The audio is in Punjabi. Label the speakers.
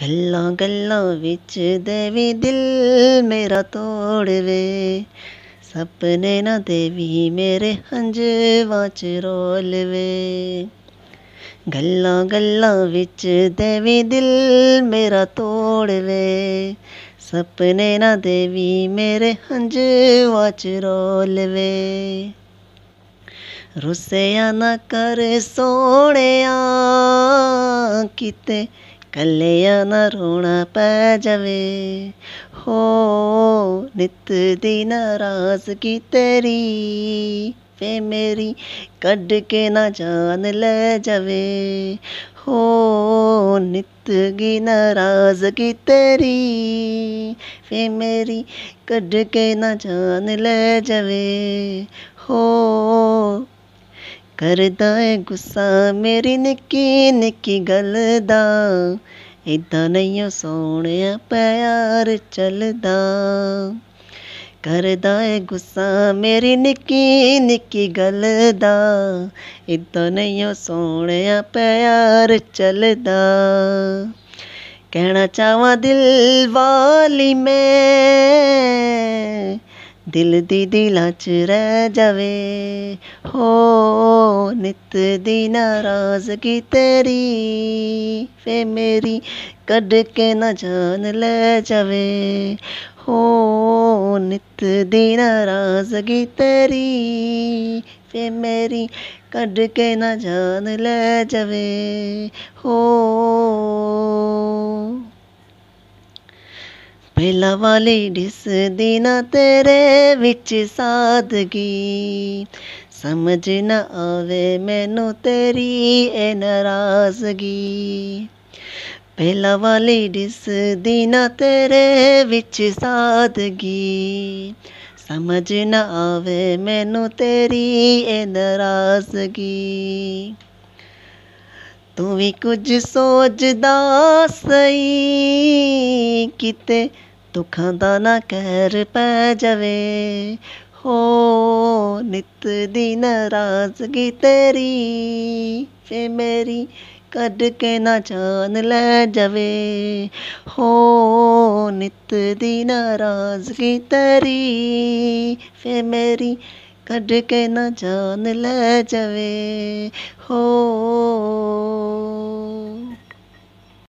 Speaker 1: ਗੱਲਾਂ ਗੱਲਾਂ ਵਿੱਚ ਦੇਵੇ ਦਿਲ ਮੇਰਾ ਤੋੜਵੇ ਸੁਪਨੇ ਨਾ ਦੇਵੀ ਮੇਰੇ ਹੰਝੂਆਂ ਚ ਰੋਲਵੇ ਗੱਲਾਂ ਗੱਲਾਂ ਵਿੱਚ ਦੇਵੇ ਦਿਲ ਮੇਰਾ ਤੋੜਵੇ ਸੁਪਨੇ ਨਾ ਦੇਵੀ ਮੇਰੇ ਹੰਝੂਆਂ ਚ ਰੋਲਵੇ ਰੁੱਸਿਆ ਨਾ ਕਰ ਸੋਹਣਿਆ ਕਿਤੇ ਕੱਲਿਆਂ ਨਾ ਰੋਣਾ ਪੈ ਜਾਵੇ ਹੋ ਨਿਤ ਦਿਨ ਰਾਸ ਕੀ ਤੇਰੀ ਫੇ ਮੇਰੀ ਕੱਢ ਕੇ ਨਾ ਜਾਨ ਲੈ ਜਾਵੇ ਹੋ ਨਿਤ ਗਿਨ ਰਾਸ ਕੀ ਤੇਰੀ ਫੇ ਮੇਰੀ ਕੱਢ ਕੇ ਨਾ ਜਾਨ ਲੈ ਜਾਵੇ ਹੋ ਕਰਦਾ ਏ ਗੁੱਸਾ ਮੇਰੀ ਨਿੱਕੀ ਨਿੱਕੀ ਗੱਲ ਦਾ ਇਦਾਂ ਨਹੀਂ ਓ ਸੋਹਣਿਆ ਪਿਆਰ ਚੱਲਦਾ ਕਰਦਾ ਏ ਗੁੱਸਾ ਮੇਰੀ ਨਿੱਕੀ ਨਿੱਕੀ ਗੱਲ ਦਾ ਇਦਾਂ ਨਹੀਂ ਓ ਸੋਹਣਿਆ ਪਿਆਰ ਚੱਲਦਾ ਕਹਿਣਾ ਚਾਹਾਂ ਦਿਲ ਵਾਲੀ ਮੈਂ ਦਿਲ ਦੀ ਦਿਲਾਂ 'ਚ ਰਹਿ ਜਾਵੇ ਹੋ ਨਿਤ ਦੀ ਨਾਰਾਜ਼ਗੀ ਤੇਰੀ ਫੇ ਮੇਰੀ ਕੱਢ ਕੇ ਨਾ ਜਾਨ ਲੈ ਜਾਵੇ ਹੋ ਨਿਤ ਦੀ ਨਾਰਾਜ਼ਗੀ ਤੇਰੀ ਫੇ ਮੇਰੀ ਕੱਢ ਕੇ ਨਾ ਜਾਨ ਲੈ ਜਾਵੇ ਹੋ ਪਹਿਲਾ ਵਾਲੇ ਦਿਸਦੀ ਦਿਨਾ ਤੇਰੇ ਵਿੱਚ ਸਾਦਗੀ ਸਮਝ ਨਾ ਆਵੇ ਮੈਨੂੰ ਤੇਰੀ ਇਹ ਨਾਰਾਜ਼ਗੀ ਪਹਿਲਾ ਵਾਲੇ ਦਿਸਦੀ ਦਿਨਾ ਤੇਰੇ ਵਿੱਚ ਸਾਦਗੀ ਸਮਝ ਨਾ ਆਵੇ ਮੈਨੂੰ ਤੇਰੀ ਇਹ ਨਾਰਾਜ਼ਗੀ ਤੂੰ ਵੀ ਕੁਝ ਸੋਚਦਾ ਸਈ ਕਿਤੇ ਦੁੱਖਾਂ ਦਾ ਨਾ ਕਹਿਰ ਪੈ ਜਾਵੇ ਹੋ ਨਿਤ ਦਿਨ ਰਾਜ਼ਗੀ ਤੇਰੀ ਫੇ ਮੇਰੀ ਕੱਢ ਕੇ ਨਾ ਜਾਨ ਲੈ ਜਾਵੇ ਹੋ ਨਿਤ ਦਿਨ ਰਾਜ਼ਗੀ ਤੇਰੀ ਫੇ ਮੇਰੀ ਕੱਢ ਕੇ ਨਾ ਜਾਨ ਲੈ ਜਾਵੇ ਹੋ